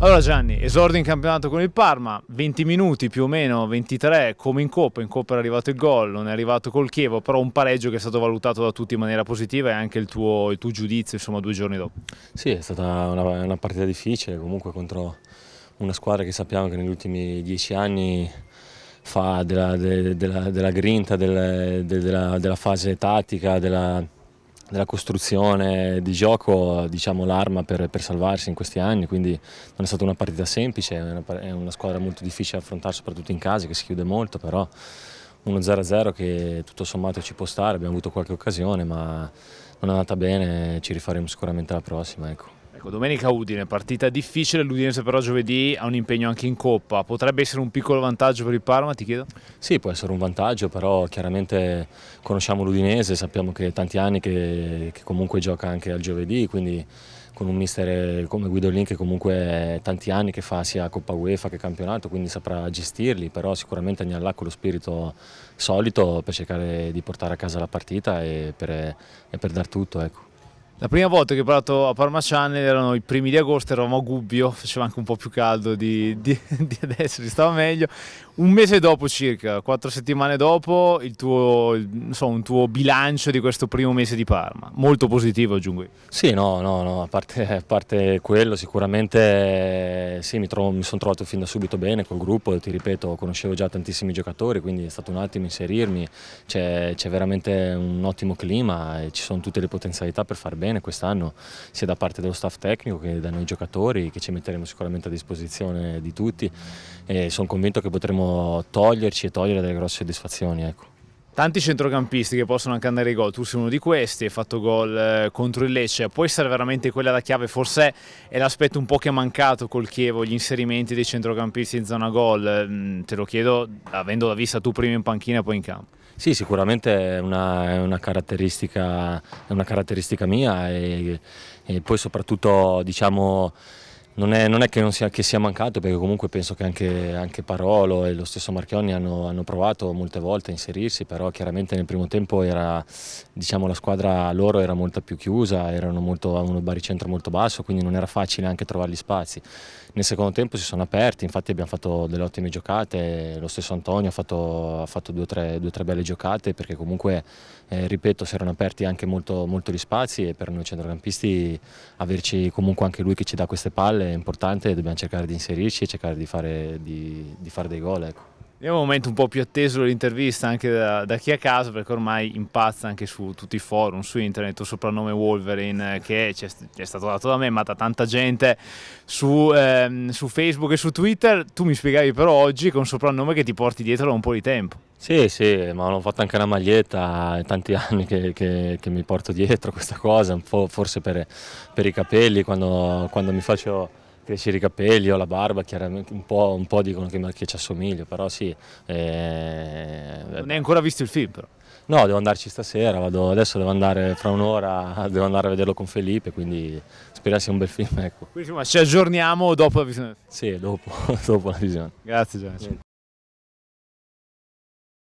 Allora Gianni, esordio in campionato con il Parma, 20 minuti più o meno, 23 come in Coppa, in Coppa è arrivato il gol, non è arrivato col Chievo, però un pareggio che è stato valutato da tutti in maniera positiva e anche il tuo, il tuo giudizio insomma, due giorni dopo. Sì, è stata una, una, partita difficile, comunque contro una squadra che sappiamo che negli ultimi dieci anni fa della, de, della, della grinta, della, de, della fase tattica, della della costruzione di gioco diciamo, l'arma per, per, salvarsi in questi anni, quindi non è stata una partita semplice, è una, è una squadra molto difficile da affrontare soprattutto in casa che si chiude molto, però uno 0-0 che tutto sommato ci può stare, abbiamo avuto qualche occasione ma non è andata bene, ci rifaremo sicuramente la prossima. Ecco. Ecco, domenica Udine, partita difficile, l'Udinese però giovedì ha un impegno anche in Coppa, potrebbe essere un piccolo vantaggio per il Parma, ti chiedo? Sì, può essere un vantaggio, però chiaramente conosciamo l'Udinese, sappiamo che è tanti anni che, che comunque gioca anche al giovedì, quindi con un mister come Guidolin che comunque è tanti anni che fa sia Coppa UEFA che campionato, quindi saprà gestirli, però sicuramente andiamo là con lo spirito solito per cercare di portare a casa la partita e per, e per dar tutto. Ecco. La prima volta che ho parlato a Parma Channel erano i primi di agosto, eravamo a Gubbio, faceva anche un po' più caldo di, di, di adesso, ci stava meglio un mese dopo circa, quattro settimane dopo, il tuo, il, so, un tuo bilancio di questo primo mese di Parma. Molto positivo, aggiungo io. Sì, no, no, no a, parte, a, parte, quello, sicuramente sì, mi, mi sono trovato fin da subito bene col gruppo, ti ripeto, conoscevo già tantissimi giocatori, quindi è stato un attimo inserirmi, c'è, veramente un ottimo clima e ci sono tutte le potenzialità per far bene quest'anno, sia da parte dello staff tecnico che da noi giocatori, che ci metteremo sicuramente a disposizione di tutti e sono convinto che potremo toglierci e togliere delle grosse soddisfazioni. Ecco tanti centrocampisti che possono anche andare ai gol, tu sei uno di questi, hai fatto gol eh, contro il Lecce, può essere veramente quella la chiave, forse è l'aspetto un po' che è mancato col Chievo, gli inserimenti dei centrocampisti in zona gol, mm, te lo chiedo avendo la vista tu prima in panchina e poi in campo. Sì, sicuramente è una, una, caratteristica, una caratteristica, mia e, e poi soprattutto diciamo non è, non è che, non sia, che, sia, mancato perché comunque penso che anche, anche Parolo e lo stesso Marchionni hanno, hanno, provato molte volte a inserirsi, però chiaramente nel primo tempo era, diciamo, la squadra loro era molto più chiusa, erano molto, avevano un baricentro molto basso, quindi non era facile anche trovare gli spazi. Nel secondo tempo si sono aperti, infatti abbiamo fatto delle ottime giocate, lo stesso Antonio ha fatto, ha fatto due o tre, tre, belle giocate perché comunque, eh, ripeto, si erano aperti anche molto, molto gli spazi e per noi centrocampisti averci comunque anche lui che ci dà queste palle importante e dobbiamo cercare di inserirci e cercare di fare, di, di fare dei gol. Ecco. È un momento un po' più atteso l'intervista anche da, da, chi è a casa perché ormai impazza anche su tutti i forum, su internet, il soprannome Wolverine eh, che ci è, stato dato da me ma da tanta gente su, ehm, su, Facebook e su Twitter. Tu mi spiegavi però oggi con un soprannome che ti porti dietro da un po' di tempo. Sì, sì, ma l'ho fatto anche una maglietta, è tanti anni che, che, che, mi porto dietro questa cosa, un po' forse per, per i capelli quando, quando mi faccio crescere i capelli ho la barba, chiaramente un po', un po dicono che, che, ci assomiglio, però sì. Eh, non hai ancora visto il film però? No, devo andarci stasera, vado, adesso devo andare fra un'ora, devo andare a vederlo con Felipe, quindi spero sia un bel film. Ecco. Quindi, ma ci aggiorniamo dopo la visione? Sì, dopo, dopo la visione. Grazie Gianni.